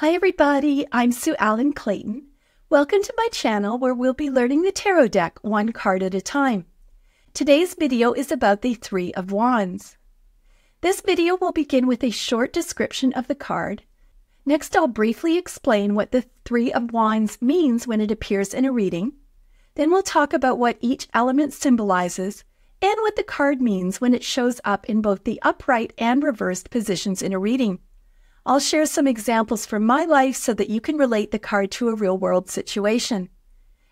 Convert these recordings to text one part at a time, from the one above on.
Hi everybody, I'm Sue Allen Clayton. Welcome to my channel where we'll be learning the tarot deck one card at a time. Today's video is about the Three of Wands. This video will begin with a short description of the card. Next, I'll briefly explain what the Three of Wands means when it appears in a reading. Then we'll talk about what each element symbolizes and what the card means when it shows up in both the upright and reversed positions in a reading. I'll share some examples from my life so that you can relate the card to a real world situation.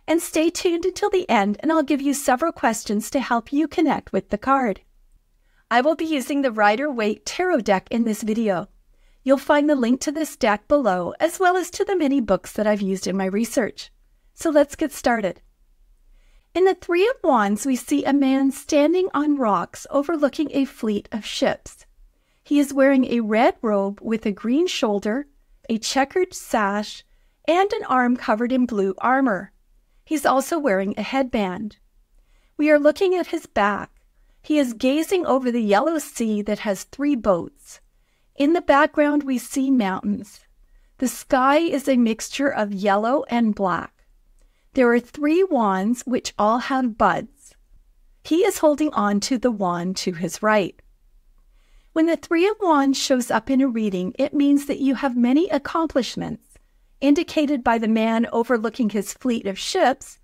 And stay tuned until the end, and I'll give you several questions to help you connect with the card. I will be using the Rider Waite Tarot deck in this video. You'll find the link to this deck below, as well as to the many books that I've used in my research. So let's get started. In the Three of Wands, we see a man standing on rocks overlooking a fleet of ships. He is wearing a red robe with a green shoulder, a checkered sash, and an arm covered in blue armor. He's also wearing a headband. We are looking at his back. He is gazing over the yellow sea that has three boats. In the background, we see mountains. The sky is a mixture of yellow and black. There are three wands which all have buds. He is holding on to the wand to his right. When the Three of Wands shows up in a reading, it means that you have many accomplishments, indicated by the man overlooking his fleet of ships,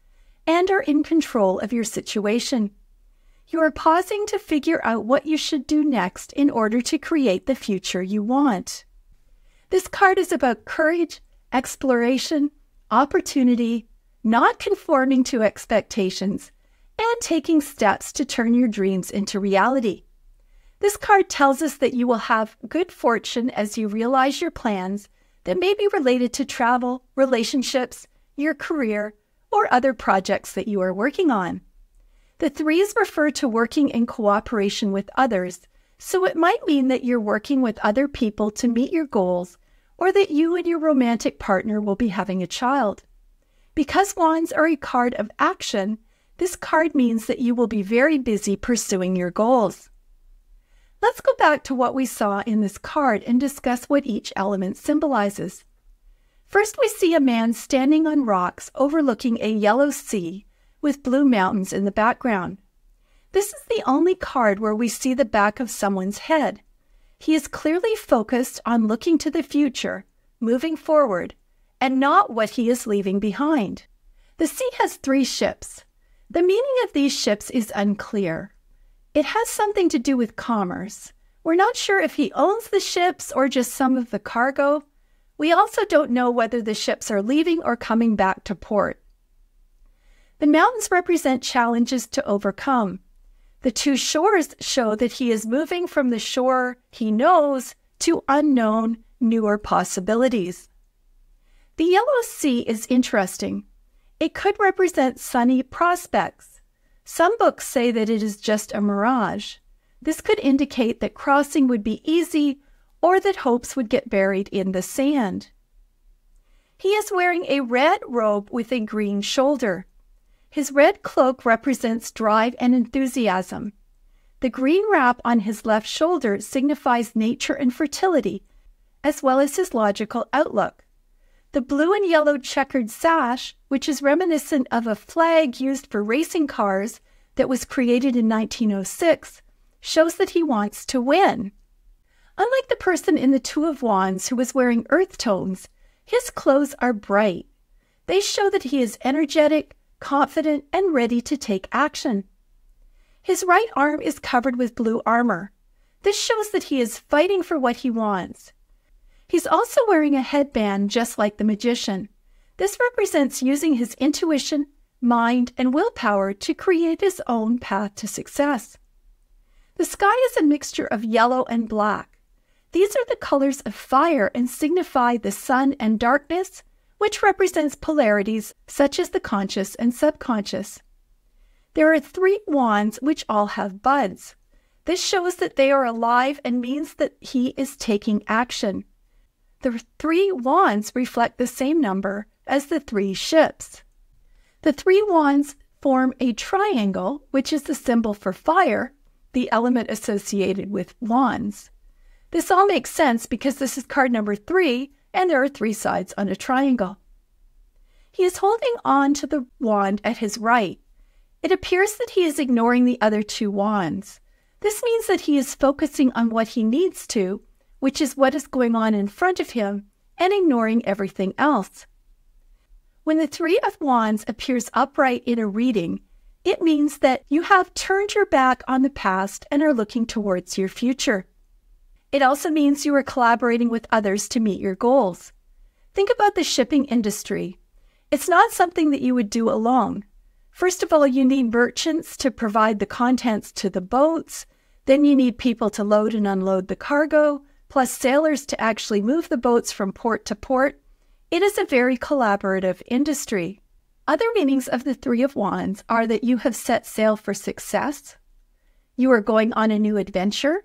and are in control of your situation. You are pausing to figure out what you should do next in order to create the future you want. This card is about courage, exploration, opportunity, not conforming to expectations, and taking steps to turn your dreams into reality. This card tells us that you will have good fortune as you realize your plans that may be related to travel, relationships, your career, or other projects that you are working on. The threes refer to working in cooperation with others, so it might mean that you're working with other people to meet your goals or that you and your romantic partner will be having a child. Because wands are a card of action, this card means that you will be very busy pursuing your goals. Let's go back to what we saw in this card and discuss what each element symbolizes. First, we see a man standing on rocks overlooking a yellow sea with blue mountains in the background. This is the only card where we see the back of someone's head. He is clearly focused on looking to the future, moving forward, and not what he is leaving behind. The sea has three ships. The meaning of these ships is unclear. It has something to do with commerce. We're not sure if he owns the ships or just some of the cargo. We also don't know whether the ships are leaving or coming back to port. The mountains represent challenges to overcome. The two shores show that he is moving from the shore he knows to unknown, newer possibilities. The Yellow Sea is interesting. It could represent sunny prospects. Some books say that it is just a mirage. This could indicate that crossing would be easy or that hopes would get buried in the sand. He is wearing a red robe with a green shoulder. His red cloak represents drive and enthusiasm. The green wrap on his left shoulder signifies nature and fertility, as well as his logical outlook. The blue and yellow checkered sash, which is reminiscent of a flag used for racing cars that was created in 1906, shows that he wants to win. Unlike the person in the Two of Wands who was wearing earth tones, his clothes are bright. They show that he is energetic, confident, and ready to take action. His right arm is covered with blue armor. This shows that he is fighting for what he wants. He's also wearing a headband just like the magician. This represents using his intuition, mind, and willpower to create his own path to success. The sky is a mixture of yellow and black. These are the colors of fire and signify the sun and darkness, which represents polarities such as the conscious and subconscious. There are three wands which all have buds. This shows that they are alive and means that he is taking action. The three wands reflect the same number as the three ships. The three wands form a triangle, which is the symbol for fire, the element associated with wands. This all makes sense because this is card number three, and there are three sides on a triangle. He is holding on to the wand at his right. It appears that he is ignoring the other two wands. This means that he is focusing on what he needs to which is what is going on in front of him, and ignoring everything else. When the Three of Wands appears upright in a reading, it means that you have turned your back on the past and are looking towards your future. It also means you are collaborating with others to meet your goals. Think about the shipping industry. It's not something that you would do alone. First of all, you need merchants to provide the contents to the boats. Then you need people to load and unload the cargo plus sailors to actually move the boats from port to port, it is a very collaborative industry. Other meanings of the Three of Wands are that you have set sail for success, you are going on a new adventure,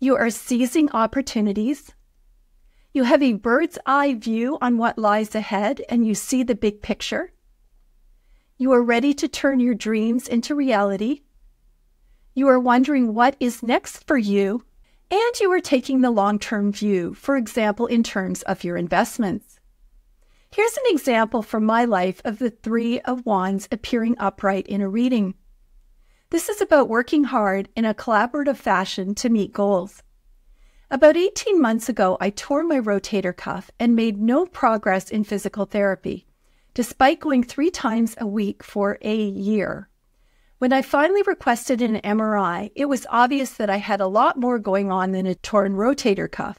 you are seizing opportunities, you have a bird's eye view on what lies ahead, and you see the big picture. You are ready to turn your dreams into reality. You are wondering what is next for you and you are taking the long term view, for example, in terms of your investments. Here's an example from my life of the Three of Wands appearing upright in a reading. This is about working hard in a collaborative fashion to meet goals. About 18 months ago, I tore my rotator cuff and made no progress in physical therapy, despite going three times a week for a year. When I finally requested an MRI, it was obvious that I had a lot more going on than a torn rotator cuff.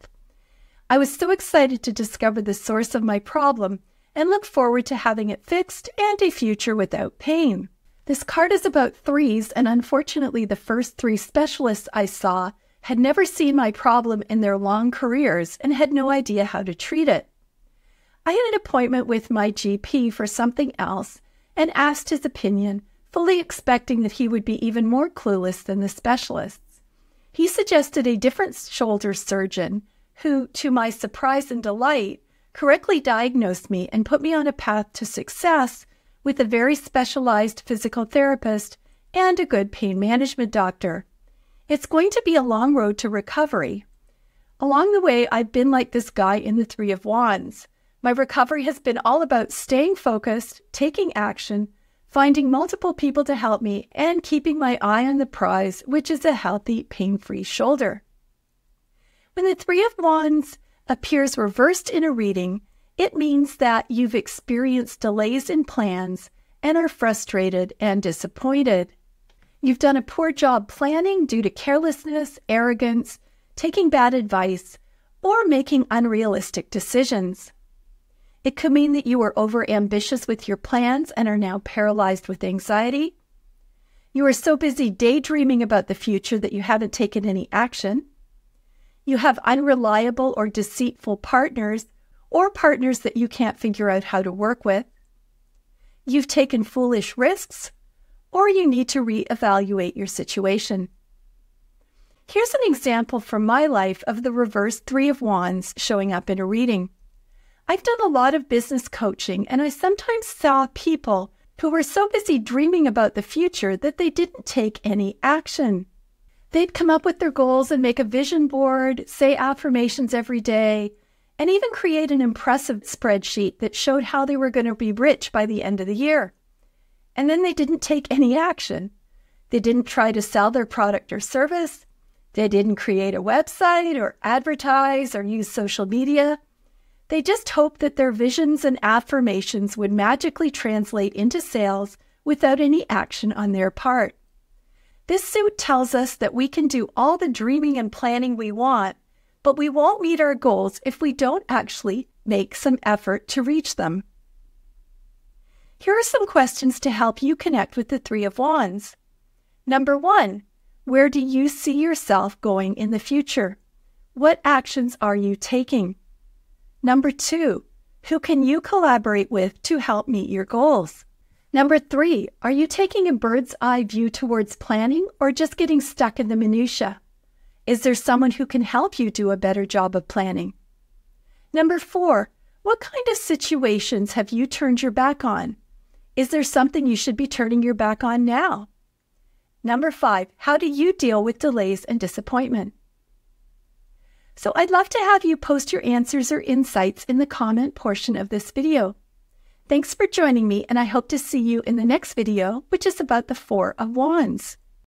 I was so excited to discover the source of my problem and look forward to having it fixed and a future without pain. This card is about threes, and unfortunately, the first three specialists I saw had never seen my problem in their long careers and had no idea how to treat it. I had an appointment with my GP for something else and asked his opinion fully expecting that he would be even more clueless than the specialists. He suggested a different shoulder surgeon who, to my surprise and delight, correctly diagnosed me and put me on a path to success with a very specialized physical therapist and a good pain management doctor. It's going to be a long road to recovery. Along the way, I've been like this guy in the Three of Wands. My recovery has been all about staying focused, taking action, finding multiple people to help me, and keeping my eye on the prize, which is a healthy, pain free shoulder. When the Three of Wands appears reversed in a reading, it means that you've experienced delays in plans and are frustrated and disappointed. You've done a poor job planning due to carelessness, arrogance, taking bad advice, or making unrealistic decisions. It could mean that you are overambitious with your plans and are now paralyzed with anxiety. You are so busy daydreaming about the future that you haven't taken any action. You have unreliable or deceitful partners or partners that you can't figure out how to work with. You've taken foolish risks or you need to reevaluate your situation. Here's an example from my life of the reverse Three of Wands showing up in a reading. I've done a lot of business coaching, and I sometimes saw people who were so busy dreaming about the future that they didn't take any action. They'd come up with their goals and make a vision board, say affirmations every day, and even create an impressive spreadsheet that showed how they were going to be rich by the end of the year. And then they didn't take any action. They didn't try to sell their product or service. They didn't create a website or advertise or use social media. They just hoped that their visions and affirmations would magically translate into sales without any action on their part. This suit tells us that we can do all the dreaming and planning we want, but we won't meet our goals if we don't actually make some effort to reach them. Here are some questions to help you connect with the Three of Wands. Number one, where do you see yourself going in the future? What actions are you taking? Number two, who can you collaborate with to help meet your goals? Number three, are you taking a bird's eye view towards planning or just getting stuck in the minutiae? Is there someone who can help you do a better job of planning? Number four, what kind of situations have you turned your back on? Is there something you should be turning your back on now? Number five, how do you deal with delays and disappointment? So I'd love to have you post your answers or insights in the comment portion of this video. Thanks for joining me, and I hope to see you in the next video, which is about the Four of Wands.